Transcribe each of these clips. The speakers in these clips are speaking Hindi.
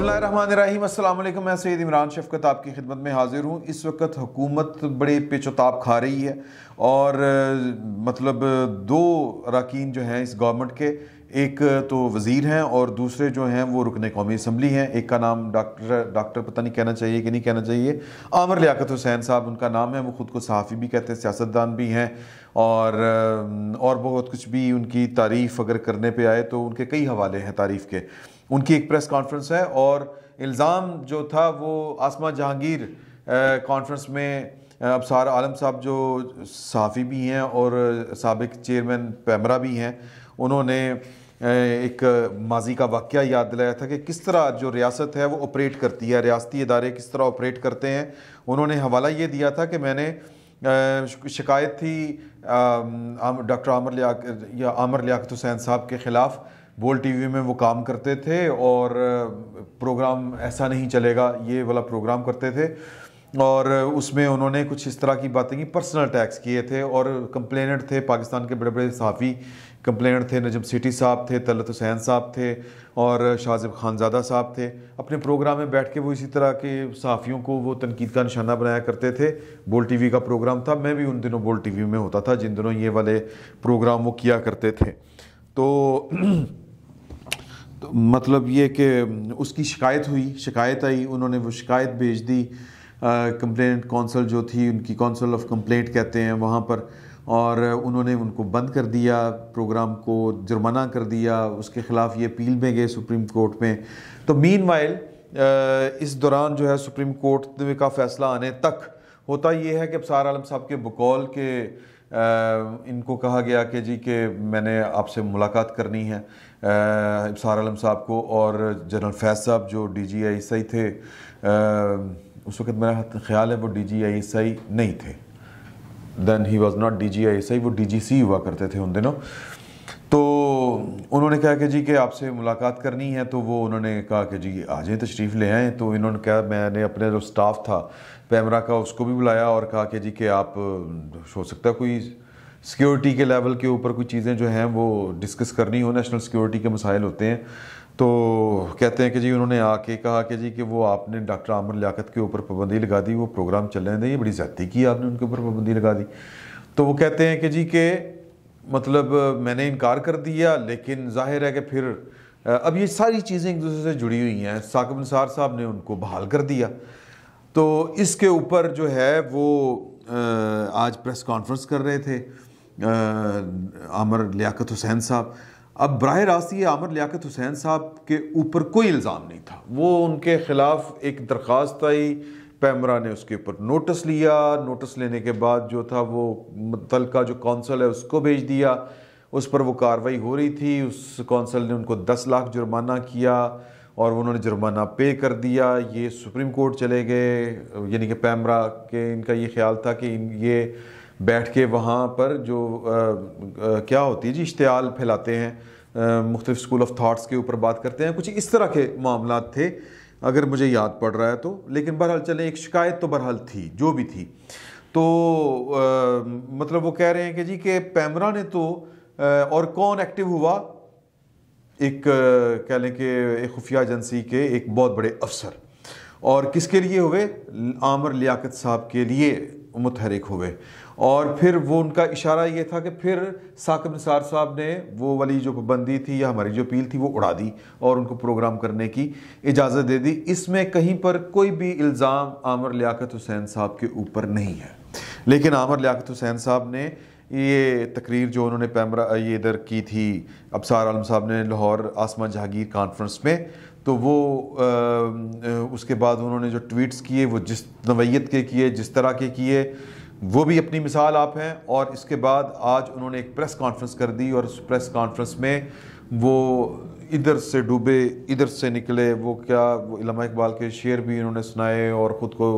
बसमीम मैं सैद इमरान शफकत आपकी खिदमत में हाजिर हूँ इस वक्त हुकूमत बड़े पेचोताप खा रही है और मतलब दो अरकान जो हैं इस गवर्नमेंट के एक तो वज़ीर हैं और दूसरे जो हैं वो रुकन कौमी असम्बली हैं एक का नाम डॉक्टर डॉक्टर पता नहीं कहना चाहिए कि नहीं कहना चाहिए आमर लियाकत हुसैन साहब उनका नाम है वो ख़ुद को सहाफ़ी भी कहते हैं सियासतदान भी हैं और और बहुत कुछ भी उनकी तारीफ़ अगर करने पर आए तो उनके कई हवाले हैं तारीफ़ के उनकी एक प्रेस कॉन्फ्रेंस है और इल्ज़ाम जो था वो आसमा जहांगीर कॉन्फ्रेंस में अबसार आलम साहब जो सहाफ़ी भी हैं और सबक चेयरमैन पैमरा भी हैं उन्होंने एक माजी का वाक़ याद दिलाया था कि किस तरह जो रियासत है वो ऑपरेट करती है रियासती इदारे किस तरह ऑपरेट करते हैं उन्होंने हवाला ये दिया था कि मैंने शिकायत थी डॉक्टर आमर लिया या आमर लियात हुसैन साहब के ख़िलाफ़ बोल टीवी में वो काम करते थे और प्रोग्राम ऐसा नहीं चलेगा ये वाला प्रोग्राम करते थे और उसमें उन्होंने कुछ इस तरह की बातें की पर्सनल अटैक्स किए थे और कंप्लेनेंट थे पाकिस्तान के बड़े बड़े सहाफ़ी कंप्लेनेंट थे नजम सिटी साहब थे तलत हुसैन साहब थे और शाजिब खानजादा साहब थे अपने प्रोग्राम में बैठ के वो इसी तरह के सहाफ़ियों को वो तनकीद का निशाना बनाया करते थे बोल टी का प्रोग्राम था मैं भी उन दिनों बोल टी में होता था जिन दिनों ये वाले प्रोग्राम वो किया करते थे तो तो मतलब ये कि उसकी शिकायत हुई शिकायत आई उन्होंने वो शिकायत भेज दी कंप्लेंट कौंसल जो थी उनकी कौंसल ऑफ कंप्लेंट कहते हैं वहाँ पर और उन्होंने उनको बंद कर दिया प्रोग्राम को जुर्माना कर दिया उसके ख़िलाफ़ ये अपील में गए सुप्रीम कोर्ट में तो मीन इस दौरान जो है सुप्रीम कोर्ट का फैसला आने तक होता ये है कि सार आलम साहब के बकौल के आ, इनको कहा गया कि जी के मैंने आपसे मुलाकात करनी है इबसार आलम साहब को और जनरल फैज साहब जो डी जी आई एस आई थे आ, उस वक्त मेरा ख्याल है वो D G I S I नहीं थे then he was not D G I S I वो डी जी सी हुआ करते थे उन दिनों तो उन्होंने कहा कि जी कि आपसे मुलाकात करनी है तो वो उन्होंने कहा कि जी आ जाए तशरीफ़ ले आएँ तो इन्होंने कहा मैंने अपने जो स्टाफ था पैमरा का उसको भी बुलाया और कहा कि जी कि आप हो सकता है कोई सिक्योरिटी के लेवल के ऊपर कोई चीज़ें जो हैं वो डिस्कस करनी हो नेशनल सिक्योरिटी के मसाइल होते हैं तो कहते हैं कि जी उन्होंने आके कहा कि जी कि वो आपने डॉक्टर आमर लियाकत के ऊपर पाबंदी लगा दी वो प्रोग्राम चल रहे ये बड़ी ज़्यादा की आपने उनके ऊपर पाबंदी लगा दी तो वो कहते हैं कि जी के मतलब मैंने इनकार कर दिया लेकिन जाहिर है कि फिर अब ये सारी चीज़ें एक दूसरे से जुड़ी हुई हैं साकब निसार साहब ने उनको बहाल कर दिया तो इसके ऊपर जो है वो आज प्रेस कॉन्फ्रेंस कर रहे थे आमर लियाकत हुसैन साहब अब बरह रास्त ये आमर लियाकत हुसैन साहब के ऊपर कोई इल्ज़ाम नहीं था वो उनके ख़िलाफ़ एक दरख्वास्त आई पैमरा ने उसके ऊपर नोटिस लिया नोटिस लेने के बाद जो था वो तल का जो कौंसल है उसको भेज दिया उस पर वो कार्रवाई हो रही थी उस कौंसल ने उनको दस लाख जुर्माना किया और उन्होंने जुर्माना पे कर दिया ये सुप्रीम कोर्ट चले गए यानी कि पैमरा के इनका ये ख्याल था कि ये बैठ के वहाँ पर जो आ, आ, क्या होती है जी इश्तियाल फैलाते हैं मुख्तफ स्कूल ऑफ थाट्स के ऊपर बात करते हैं कुछ इस तरह के मामला थे अगर मुझे याद पड़ रहा है तो लेकिन बहरहाल चले एक शिकायत तो बहरहाल थी जो भी थी तो आ, मतलब वो कह रहे हैं कि जी के पैमरा ने तो आ, और कौन एक्टिव हुआ एक कह लें कि एक खुफिया एजेंसी के एक बहुत बड़े अफसर और किसके लिए हुए आमर लियाकत साहब के लिए मुतहरक हुए और फिर वो उनका इशारा ये था कि फिर साकिब निसार साहब ने वो वाली जो पाबंदी थी या हमारी जो अपील थी वो उड़ा दी और उनको प्रोग्राम करने की इजाज़त दे दी इसमें कहीं पर कोई भी इल्ज़ाम आमर लियाकत हुसैन साहब के ऊपर नहीं है लेकिन आमर लियाकत हुसैन साहब ने ये तकरीर जो उन्होंने पैमरा ये इधर की थी अबसार आलम साहब ने लाहौर आसमा जहांगीर कॉन्फ्रेंस में तो वो आ, उसके बाद उन्होंने जो ट्वीट्स किए वो जिस नवैयत के किए जिस तरह के किए वो भी अपनी मिसाल आप हैं और इसके बाद आज उन्होंने एक प्रेस कॉन्फ्रेंस कर दी और उस प्रेस कॉन्फ्रेंस में वो इधर से डूबे इधर से निकले वो क्या वो इलामा इकबाल के शेर भी इन्होंने सुनाए और ख़ुद को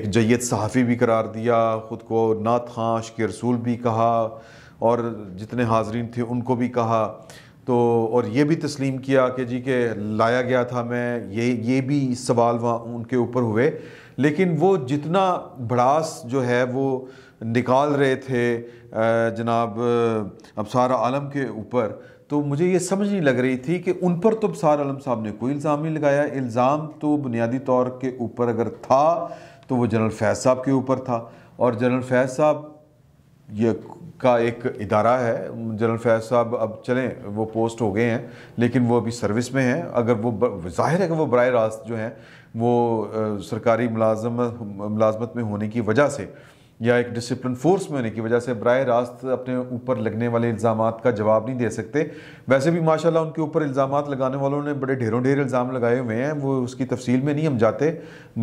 एक जैत सहाफ़ी भी करार दिया ख़ुद को नात खाश के रसूल भी कहा और जितने हाजरीन थे उनको भी कहा तो और ये भी तस्लीम किया कि जी के लाया गया था मैं ये ये भी सवाल वहाँ उनके ऊपर हुए लेकिन वो जितना भड़ास जो है वो निकाल रहे थे जनाब अबसार आलम के ऊपर तो मुझे ये समझ नहीं लग रही थी कि उन पर तो अबसार आलम साहब ने कोई इल्ज़ाम नहीं लगाया इल्ज़ाम तो बुनियादी तौर के ऊपर अगर था तो वो जनरल फैज़ साहब के ऊपर था और जनरल फैज़ साहब ये का एक इदारा है जनरल फैज साहब अब चलें वो पोस्ट हो गए हैं लेकिन वो अभी सर्विस में हैं अगर वो जाहिर है कि वो बर रास्त जो हैं वो सरकारी मुलाजम मुलाजमत में होने की वजह से या एक डिसिप्लिन फोर्स में होने की वजह से बर रास्त अपने ऊपर लगने वाले इल्ज़ाम का जवाब नहीं दे सकते वैसे भी माशाल्लाह उनके ऊपर इल्ज़ाम लगाने वालों ने बड़े ढेरों ढेर इल्ज़ाम लगाए हुए हैं वो उसकी तफसील में नहीं हम जाते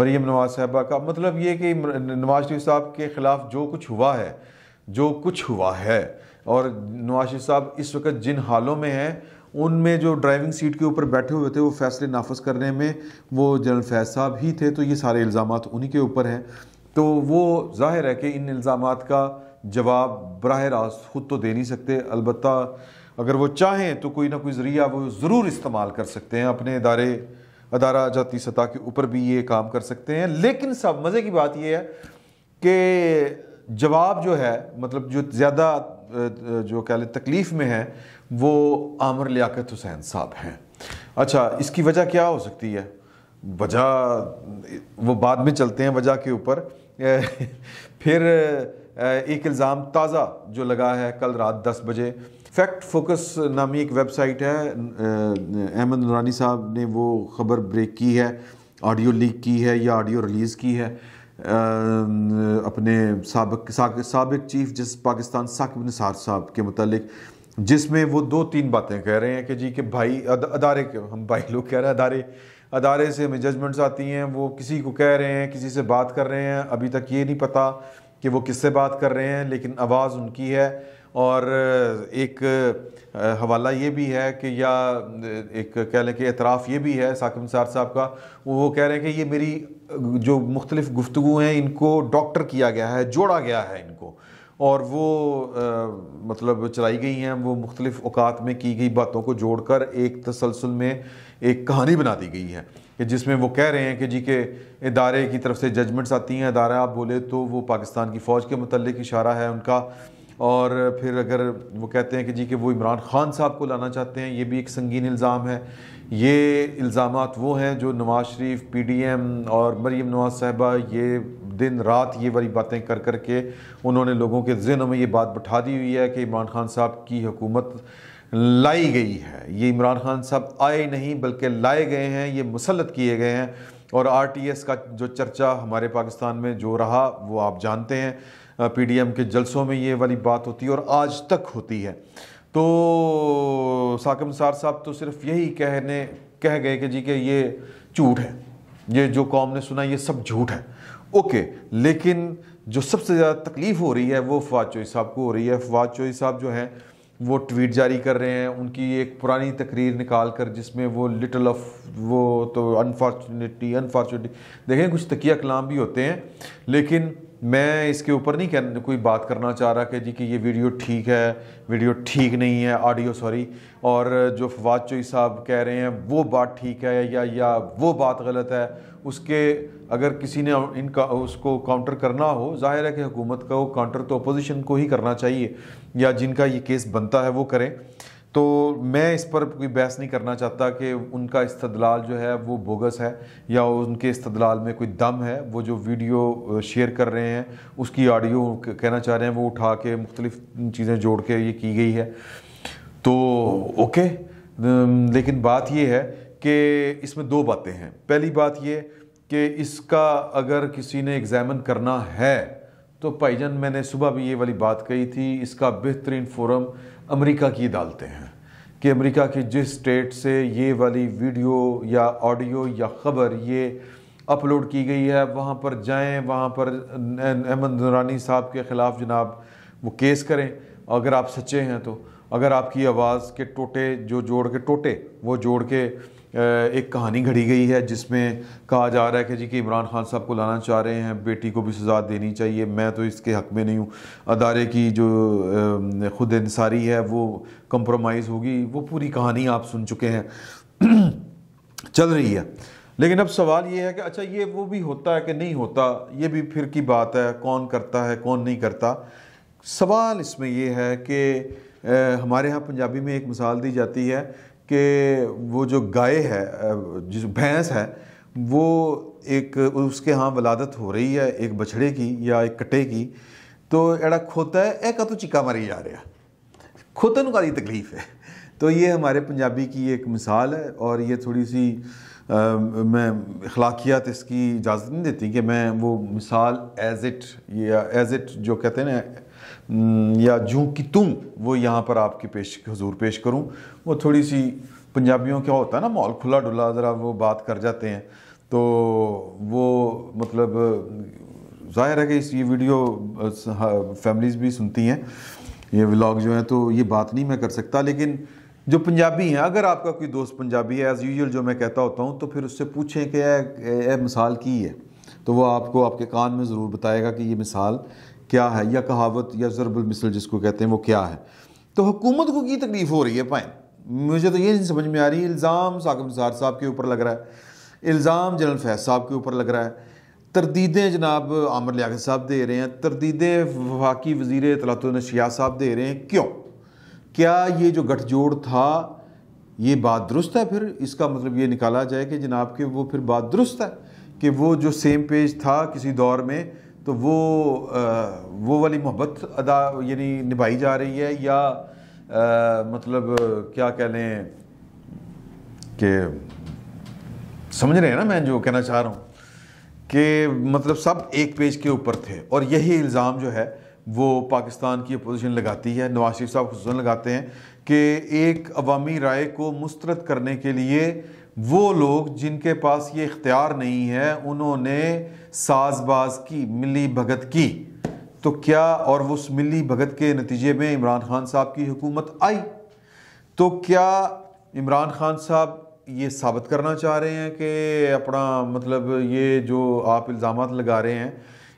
मरीम नवाज़ साहबा का मतलब ये कि नवाज शरीफ साहब के ख़िलाफ़ जो कुछ हुआ है जो कुछ हुआ है और नवाज साहब इस वक्त जिन हालों में हैं उनमें जो ड्राइविंग सीट के ऊपर बैठे हुए थे वो फैसले नाफज करने में वो जनरल फैज साहब ही थे तो ये सारे इल्ज़ाम उन्हीं के ऊपर हैं तो वो जाहिर है कि इन इल्ज़ाम का जवाब बरह रास्त ख़ुद तो दे नहीं सकते अलबत् अगर वो चाहें तो कोई ना कोई ज़रिया वो ज़रूर इस्तेमाल कर सकते हैं अपने इदारे अदारा जाती सतह के ऊपर भी ये काम कर सकते हैं लेकिन सब मज़े की बात यह है कि जवाब जो है मतलब जो ज़्यादा जो कह लें तकलीफ़ में है वो आमर लियाकत हुसैन साहब हैं अच्छा इसकी वजह क्या हो सकती है वजह वो बाद में चलते हैं वजह के ऊपर फिर एक इल्ज़ाम ताज़ा जो लगा है कल रात दस बजे फैक्ट फोकस नामी एक वेबसाइट है अहमद नूरानी साहब ने वो ख़बर ब्रेक की है ऑडियो लीक की है या ऑडियो रिलीज़ की है अपने सबक सबक चीफ जस पाकिस्तान साकिब निसार साहब के मतलब जिसमें वो दो तीन बातें कह रहे हैं कि जी कि भाई अदारे के हम भाई लोग कह रहे हैं अदारे अदारे से हमें जजमेंट्स आती हैं वो किसी को कह रहे हैं किसी से बात कर रहे हैं अभी तक ये नहीं पता कि वो किससे बात कर रहे हैं लेकिन आवाज़ उनकी है और एक हवाला ये भी है कि या एक कह लें कि एतराफ़ ये भी है साकिब निसार साहब का वो कह रहे हैं कि ये मेरी जो मुख्तलिफ़ गुफ्तु हैं इनको डॉक्टर किया गया है जोड़ा गया है इनको और वो आ, मतलब चलाई गई हैं वो मुख्तलिफ़ अवकात में की गई बातों को जोड़ कर एक तसलसल में एक कहानी बना दी गई है कि जिसमें वो कह रहे हैं कि जी के इदारे की तरफ से जजमेंट्स आती हैं अदारा आप बोले तो वो पाकिस्तान की फ़ौज के मतलब इशारा है उनका और फिर अगर वो कहते हैं कि जी कि वो इमरान खान साहब को लाना चाहते हैं ये भी एक संगीन इल्ज़ाम है ये इल्ज़ाम वो हैं जो Nawaz Sharif P D M और मरीम नवाज साहबा ये दिन रात ये वाली बातें कर कर के उन्होंने लोगों के जहनों में ये बात बैठा दी हुई है कि इमरान खान साहब की हुकूमत लाई गई है ये इमरान खान साहब आए नहीं बल्कि लाए गए हैं ये मुसलत किए गए हैं और आर टी एस का जो चर्चा हमारे पाकिस्तान में जो रहा वो आप जानते हैं पीडीएम के जलसों में ये वाली बात होती है और आज तक होती है तो साकम सार साहब तो सिर्फ यही कहने कह गए कि जी के ये झूठ है ये जो कौम ने सुना ये सब झूठ है ओके लेकिन जो सबसे ज़्यादा तकलीफ़ हो रही है वो फवाद चोई साहब को हो रही है फवाद चोई साहब जो हैं वो ट्वीट जारी कर रहे हैं उनकी एक पुरानी तकरीर निकाल कर जिसमें वो लिटल ऑफ वो तो अनफॉर्चुनेटली अनफॉर्चुनेटली देखें कुछ तकिया कलाम भी होते हैं लेकिन मैं इसके ऊपर नहीं कह कोई बात करना चाह रहा कि जी कि ये वीडियो ठीक है वीडियो ठीक नहीं है ऑडियो सॉरी और जो फवाद चोई साहब कह रहे हैं वो बात ठीक है या या वो बात गलत है उसके अगर किसी ने इनका उसको काउंटर करना हो जाहिर है कि हुकूमत का वो काउंटर तो अपोजिशन को ही करना चाहिए या जिनका ये केस बनता है वो करें तो मैं इस पर कोई बहस नहीं करना चाहता कि उनका इस्तदलाल जो है वो बोगस है या उनके इस्तदलाल में कोई दम है वो जो वीडियो शेयर कर रहे हैं उसकी ऑडियो कहना चाह रहे हैं वो उठा के मुख्तलिफ चीज़ें जोड़ के ये की गई है तो ओके लेकिन बात ये है कि इसमें दो बातें हैं पहली बात ये कि इसका अगर किसी ने एग्ज़ामिन करना है तो भाईजान मैंने सुबह भी ये वाली बात कही थी इसका बेहतरीन फोरम अमेरिका की डालते हैं कि अमेरिका की जिस स्टेट से ये वाली वीडियो या ऑडियो या ख़बर ये अपलोड की गई है वहाँ पर जाएँ वहाँ पर अहमद नूरानी साहब के ख़िलाफ़ जनाब वो केस करें अगर आप सच्चे हैं तो अगर आपकी आवाज़ के टोटे जो जोड़ के टोटे वो जोड़ के एक कहानी घड़ी गई है जिसमें कहा जा रहा है कि जी कि इमरान खान साहब को लाना चाह रहे हैं बेटी को भी सजा देनी चाहिए मैं तो इसके हक़ में नहीं हूँ अदारे की जो खुद इंसारी है वो कंप्रोमाइज़ होगी वो पूरी कहानी आप सुन चुके हैं चल रही है लेकिन अब सवाल ये है कि अच्छा ये वो भी होता है कि नहीं होता ये भी फिर की बात है कौन करता है कौन नहीं करता सवाल इसमें यह है कि हमारे यहाँ पंजाबी में एक मिसाल दी जाती है कि वो जो गाय है जो भैंस है वो एक उसके यहाँ वलादत हो रही है एक बछड़े की या एक कट्टे की तो एड़ा खोता है एक तो चिका मारी जा रहा खोतन का तकलीफ़ है तो ये हमारे पंजाबी की एक मिसाल है और ये थोड़ी सी आ, मैं अखलाकियात इसकी इजाज़त नहीं देती कि मैं वो मिसाल एज़ इट या एज़ इट जो कहते हैं ना हम्म, या जूँ कि तुम वो यहाँ पर आपकी पेश हजूर पेश करूँ वो थोड़ी सी पंजाबियों क्या होता है ना माहौल खुला डुला ज़रा वो बात कर जाते हैं तो वो मतलब ज़ाहिर है कि इस ये वीडियो फैमिलीज़ भी सुनती हैं ये व्लॉग जो है तो ये बात नहीं मैं कर सकता लेकिन जो पंजाबी हैं अगर आपका कोई दोस्त पंजाबी है एज़ यूजल जो मैं कहता होता हूँ तो फिर उससे पूछें कि यह मिसाल की है तो वो आपको आपके कान में ज़रूर बताएगा कि ये मिसाल क्या है या कहावत या ज़रबुल मिसल जिसको कहते हैं वो क्या है तो हुकूमत को की तकलीफ़ हो रही है पाए मुझे तो ये नहीं समझ में आ रही इल्ज़ाम साकब निसार साहब के ऊपर लग रहा है इल्ज़ाम जनरल फैज साहब के ऊपर लग रहा है तरदीदें जनाब आमर लियात साहब दे रहे हैं तरदीदें वफाकी वजीर तलातनशिया साहब दे रहे हैं क्यों क्या ये जो गठजोड़ था ये बात दुरुस्त है फिर इसका मतलब ये निकाला जाए कि जनाब के वो फिर बात दुरुस्त है कि वो जो सेम पेज था किसी दौर में तो वो आ, वो वाली मोहब्बत अदा यानी निभाई जा रही है या आ, मतलब क्या कह लें कि समझ रहे हैं ना मैं जो कहना चाह रहा हूँ कि मतलब सब एक पेज के ऊपर थे और यही इल्ज़ाम जो है वो पाकिस्तान की अपोजिशन लगाती है नवाज शरीफ साहब खूस लगाते हैं कि एक अवामी राय को मुस्तरद करने के लिए वो लोग जिनके पास ये इख्तियार नहीं है उन्होंने साजबाज की मिली भगत की तो क्या और उस मिली भगत के नतीजे में इमरान खान साहब की हुकूमत आई तो क्या इमरान खान साहब ये साबित करना चाह रहे हैं कि अपना मतलब ये जो आप इल्ज़ाम लगा रहे हैं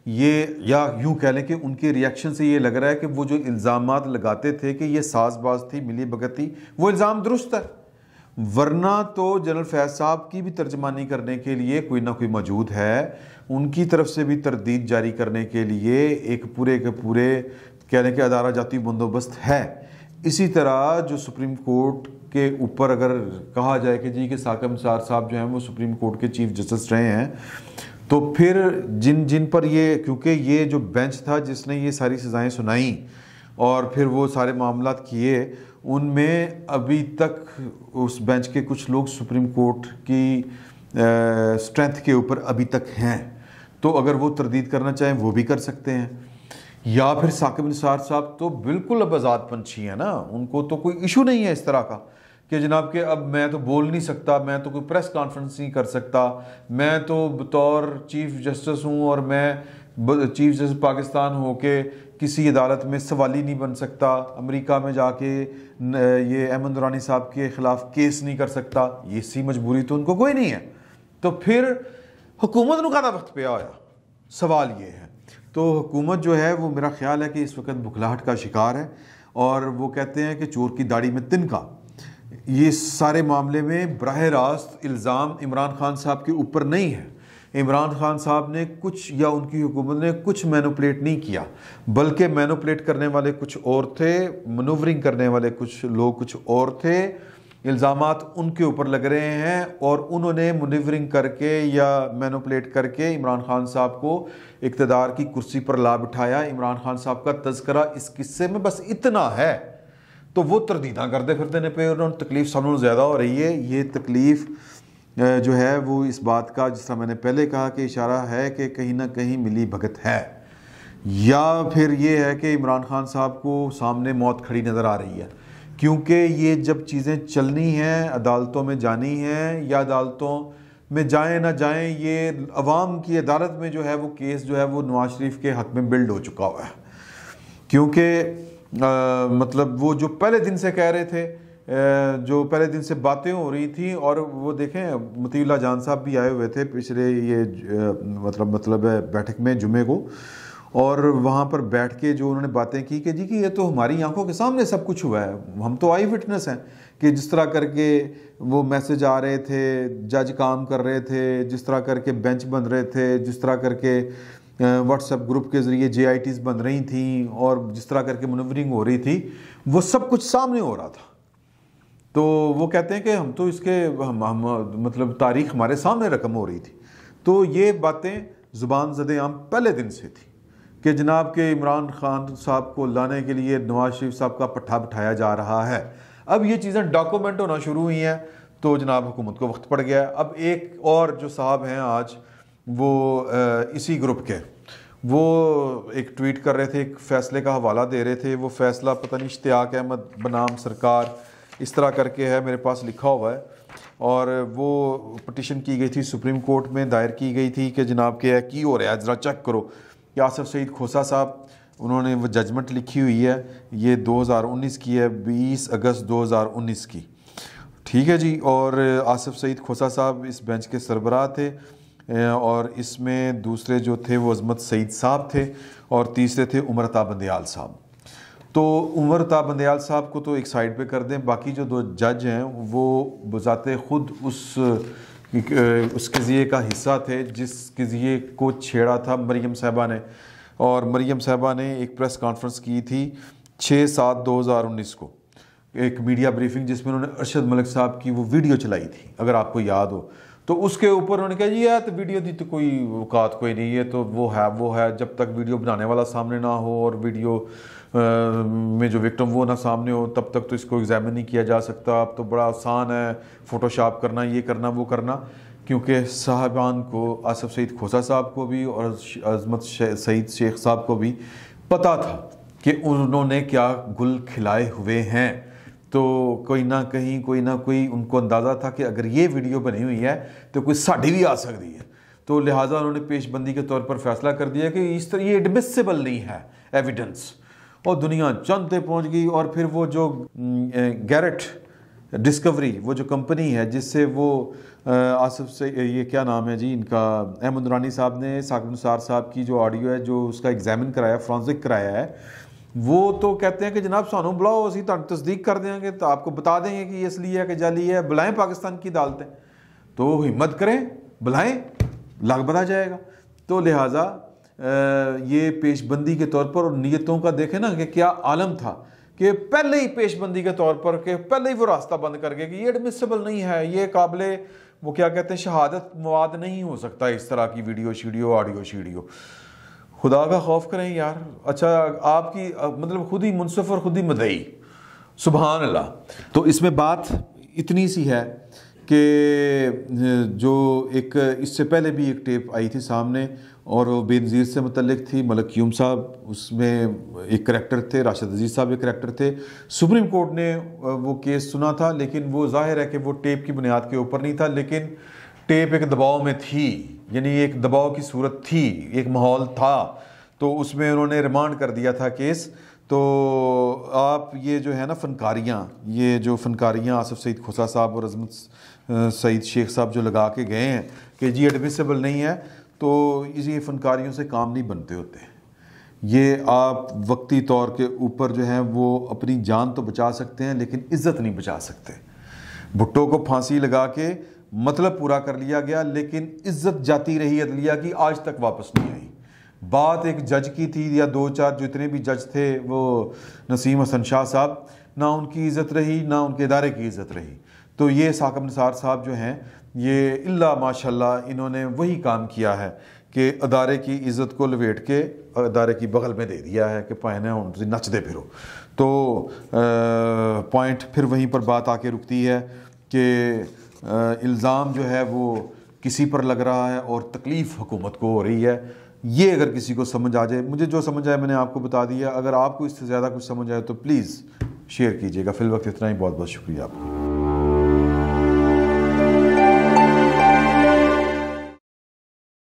ये या यूँ कह लें कि उनके रिएक्शन से ये लग रहा है कि वो जो इल्ज़ाम लगाते थे कि ये साजबाज थी मिली भगत थी वो इल्ज़ाम दुरुस्त है वरना तो जनरल फैज साहब की भी तर्जमानी करने के लिए कोई ना कोई मौजूद है उनकी तरफ से भी तरदीद जारी करने के लिए एक पूरे के पूरे कहने के अदारा जाती बंदोबस्त है इसी तरह जो सुप्रीम कोर्ट के ऊपर अगर कहा जाए कि जी के साकम सार साहब जो हैं वो सुप्रीम कोर्ट के चीफ जस्टिस रहे हैं तो फिर जिन जिन पर ये क्योंकि ये जो बेंच था जिसने ये सारी सज़ाएँ सुनाई और फिर वो सारे मामला किए उनमें अभी तक उस बेंच के कुछ लोग सुप्रीम कोर्ट की स्ट्रेंथ के ऊपर अभी तक हैं तो अगर वो तरदीद करना चाहें वो भी कर सकते हैं या फिर साकिब निसार साहब तो बिल्कुल अब आज़ाद पंछी हैं ना उनको तो कोई इशू नहीं है इस तरह का कि जनाब के अब मैं तो बोल नहीं सकता मैं तो कोई प्रेस कॉन्फ्रेंस नहीं कर सकता मैं तो बतौर चीफ जस्टिस हूँ और मैं चीफ जस्टिस पाकिस्तान हो के किसी अदालत में सवाली नहीं बन सकता अमेरिका में जाके ये अहमद दुरानी साहब के ख़िलाफ़ केस नहीं कर सकता ये सी मजबूरी तो उनको कोई नहीं है तो फिर हुकूमत का वक्त पे आया सवाल ये है तो हुकूमत जो है वो मेरा ख्याल है कि इस वक्त बुखलाहट का शिकार है और वो कहते हैं कि चोर की दाढ़ी में तिनका ये सारे मामले में बरह रास्त इल्ज़ाम इमरान खान साहब के ऊपर नहीं है इमरान खान साहब ने कुछ या उनकी हुकूमत ने कुछ मैनुपलेट नहीं किया बल्कि मैनुपलेट करने वाले कुछ और थे मनूवरिंग करने वाले कुछ लोग कुछ और थे इल्ज़ाम उनके ऊपर लग रहे हैं और उन्होंने मुनिवरिंग करके या मैनुपलेट करके इमरान खान साहब को इकतदार की कुर्सी पर ला बिठाया इमरान खान साहब का तस्करा इस किस्से में बस इतना है तो वो तरदीदा करते फिरते ने पे उन्होंने तकलीफ़ सामने ज़्यादा हो रही है ये तकलीफ़ जो है वो इस बात का जिस तरह मैंने पहले कहा कि इशारा है कि कहीं ना कहीं मिली भगत है या फिर ये है कि इमरान खान साहब को सामने मौत खड़ी नज़र आ रही है क्योंकि ये जब चीज़ें चलनी हैं अदालतों में जानी हैं या अदालतों में जाएं ना जाएं ये अवाम की अदालत में जो है वो केस जो है वो नवाज शरीफ के हक में बिल्ड हो चुका हुआ है क्योंकि मतलब वो जो पहले दिन से कह रहे थे जो पहले दिन से बातें हो रही थी और वो देखें मतील्ला जान साहब भी आए हुए थे पिछले ये मतलब मतलब है बैठक में जुमे को और वहाँ पर बैठ के जो उन्होंने बातें की कि जी कि ये तो हमारी आंखों के सामने सब कुछ हुआ है हम तो आई विटनेस हैं कि जिस तरह करके वो मैसेज आ रहे थे जज काम कर रहे थे जिस तरह करके बेंच बन रहे थे जिस तरह करके व्हाट्सएप ग्रुप के ज़रिए जे बन रही थी और जिस तरह करके मनवरिंग हो रही थी वो सब कुछ सामने हो रहा था तो वो कहते हैं कि हम तो इसके हम, हम मतलब तारीख हमारे सामने रकम हो रही थी तो ये बातें ज़ुबान जद आम पहले दिन से थी कि जनाब के इमरान खान साहब को लाने के लिए नवाज शरीफ साहब का पट्ठा बिठाया जा रहा है अब ये चीज़ें डॉक्यूमेंट होना शुरू हुई हैं तो जनाब हुकूमत को वक्त पड़ गया अब एक और जो साहब हैं आज वो इसी ग्रुप के वो एक ट्वीट कर रहे थे एक फ़ैसले का हवाला दे रहे थे वो फ़ैसला पता नहीं इश्तियाक अहमद बनाम सरकार इस तरह करके है मेरे पास लिखा हुआ है और वो पटिशन की गई थी सुप्रीम कोर्ट में दायर की गई थी कि जनाब के की हो रहा है ज़रा चेक करो कि आसफ़ सईद खोसा साहब उन्होंने वो जजमेंट लिखी हुई है ये 2019 की है 20 अगस्त 2019 की ठीक है जी और आसफ़ सईद खोसा साहब इस बेंच के सरबराह थे और इसमें दूसरे जो थे वो अजमत सईद साहब थे और तीसरे थे उमरता बंदयाल साहब तो उमर ताब बंदयाल साहब को तो एक साइड पे कर दें बाकी जो दो जज हैं वो बज़ाते ख़ुद उस उस किजिए का हिस्सा थे जिस किजिए को छेड़ा था मरीम साहबा ने और मरीम साहबा ने एक प्रेस कॉन्फ्रेंस की थी छः सात दो हज़ार उन्नीस को एक मीडिया ब्रीफिंग जिसमें उन्होंने अरशद मलिक साहब की वो वीडियो चलाई थी अगर आपको याद हो तो उसके ऊपर उन्होंने कहा जी यार तो वीडियो की तो कोई औकात कोई नहीं है तो वो है वो है जब तक वीडियो बनाने वाला सामने ना हो और वीडियो में जो विक्टम वो ना सामने हो तब तक तो इसको एग्जामिन नहीं किया जा सकता अब तो बड़ा आसान है फ़ोटोशॉप करना ये करना वो करना क्योंकि साहबान को आसफ़ सईद खोसा साहब को भी और अजमत सईद शेख साहब को भी पता था कि उन्होंने क्या गुल खिलाए हुए हैं तो कोई ना कहीं कोई ना कोई उनको अंदाज़ा था कि अगर ये वीडियो बनी हुई है तो कोई साड़ी भी आ सकती है तो लिहाजा उन्होंने पेशबंदी के तौर पर फैसला कर दिया कि इस तरह ये एडमिसबल नहीं है एविडेंस और दुनिया चंद पे पहुंच गई और फिर वो जो गैरट डिस्कवरी वो जो कंपनी है जिससे वो आसफ से ये क्या नाम है जी इनका अहमद रानी साहब ने साकब साहब की जो ऑडियो है जो उसका एग्जामिन कराया फ्रांसिक कराया है वो तो कहते हैं कि जनाब सू बुलाओ असी तुम तस्दीक कर देंगे तो आपको बता देंगे कि इसलिए है कि जाली है बुलाएं पाकिस्तान की अदालतें तो हिम्मत करें बुलाएं लाग बना जाएगा तो लिहाजा ये पेशबंदी के तौर पर और नीयतों का देखें ना कि क्या आलम था कि पहले ही पेशबंदी के तौर पर कि पहले ही वो रास्ता बंद कर गए कि ये एडमिसबल नहीं है ये काबिल वो क्या कहते हैं शहादत मवाद नहीं हो सकता इस तरह की वीडियो शीडियो ऑडियो शीडियो खुदा का खौफ करें यार अच्छा आपकी मतलब खुद ही मुनसफ़ और खुद ही मदई सुबहान अल्लाह तो इसमें बात इतनी सी है कि जो एक इससे पहले भी एक टेप आई थी सामने और वो बेनज़ीर से मतलब थी मलक यूम साहब उसमें एक करेक्टर थे राशिद अजीज़ साहब एक करेक्टर थे सुप्रीम कोर्ट ने वो केस सुना था लेकिन वो जाहिर है कि वो टेप की बुनियाद के ऊपर नहीं था लेकिन टेप एक दबाव में थी यानी एक दबाव की सूरत थी एक माहौल था तो उसमें उन्होंने रिमांड कर दिया था केस तो आप ये जो है ना फनकारियाँ ये जो फनकारियाँ आसफ़ सईद खुसा साहब और अजमत सईद शेख साहब जो लगा के गए हैं कि जी एडमिसबल नहीं है तो इसी फनकारियों से काम नहीं बनते होते ये आप वक्ती तौर के ऊपर जो है वो अपनी जान तो बचा सकते हैं लेकिन इज़्ज़त नहीं बचा सकते भुट्टो को फांसी लगा के मतलब पूरा कर लिया गया लेकिन इज्जत जाती रही अदलिया की आज तक वापस नहीं आई बात एक जज की थी या दो चार जो इतने भी जज थे वो नसीम हसन शाह साहब ना उनकी इज़्ज़त रही ना उनके इदारे की इज़्ज़त रही तो ये साकम निसार साहब जो हैं ये इल्ला माशाल्लाह इन्होंने वही काम किया है कि अदारे की इज़्ज़त को लपेट के अदारे की बगल में दे दिया है कि पहने नच दे नचते फिरो तो पॉइंट फिर वहीं पर बात आके रुकती है कि इल्ज़ाम जो है वो किसी पर लग रहा है और तकलीफ़ हुकूमत को हो रही है ये अगर किसी को समझ आ जाए मुझे जो समझ आए मैंने आपको बता दिया अगर आपको इससे ज़्यादा कुछ समझ आए तो प्लीज़ शेयर कीजिएगा फिल वक्त इतना ही बहुत बहुत शुक्रिया आपका